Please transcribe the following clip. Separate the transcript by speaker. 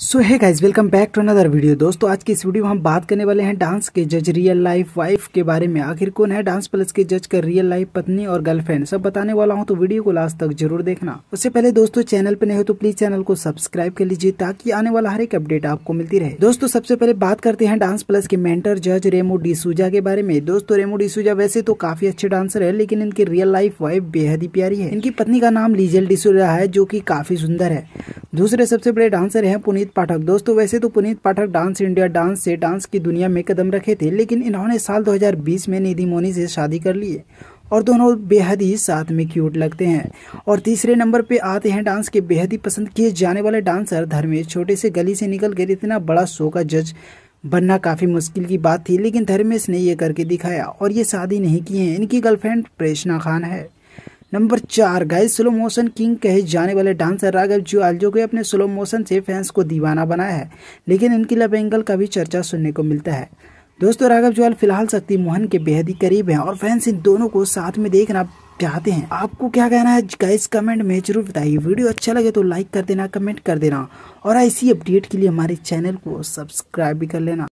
Speaker 1: so hey guys welcome back to another video दोस्तों आज की इस वीडियो में हम बात करने वाले हैं डांस के जज रियल लाइफ वाइफ के बारे में आखिर कौन है डांस प्लस के जज का रियल लाइफ पत्नी और गर्लफ्रेंड सब बताने वाला हूं तो वीडियो को लास्ट तक जरूर देखना उससे पहले दोस्तों चैनल पर नहीं हो तो प्लीज चैनल को सब्सक्राइब कर लीजिए ताकि आने वाला हर एक अपडेट आपको मिलती रहे दोस्तों सबसे पहले बात करते हैं डांस प्लस के मेंटर जज रेमो डिसूजा के बारे में दोस्तों रेमो डिसूजा वैसे तो काफी अच्छे डांसर है लेकिन इनकी रियल लाइफ वाइफ बेहद ही प्यारी है इनकी पत्नी का नाम लीजल डिसूजा है जो की काफी सुंदर है दूसरे सबसे बड़े डांसर हैं पुनीत पाठक दोस्तों वैसे तो Puneet Pathak dance India dance से डांस की दुनिया में कदम रखे थे लेकिन इन्होंने साल 2020 में निधि मोनी से शादी कर ली है और दोनों बेहद ही साथ में क्यूट लगते हैं और तीसरे नंबर पे आते हैं डांस के बेहद ही पसंद किए जाने वाले डांसर धर्मेश छोटे से गली से निकल कर इतना बड़ा शो का जज बनना काफ़ी मुश्किल की बात थी लेकिन धर्मेश ने ये करके दिखाया और ये शादी नहीं की है इनकी गर्लफ्रेंड प्रेषणा खान है नंबर चार गाइस स्लो मोशन किंग कहे जाने वाले डांसर राघव जुआलजो के अपने स्लो मोशन से फैंस को दीवाना बनाया है लेकिन इनकी लव एंगल का भी चर्चा सुनने को मिलता है दोस्तों राघव जुआल फिलहाल शक्ति मोहन के बेहद ही करीब हैं और फैंस इन दोनों को साथ में देखना चाहते हैं आपको क्या कहना है गाइस कमेंट में जरूर बताइए वीडियो अच्छा लगे तो लाइक कर देना कमेंट कर देना और ऐसी अपडेट के लिए हमारे चैनल को सब्सक्राइब भी कर लेना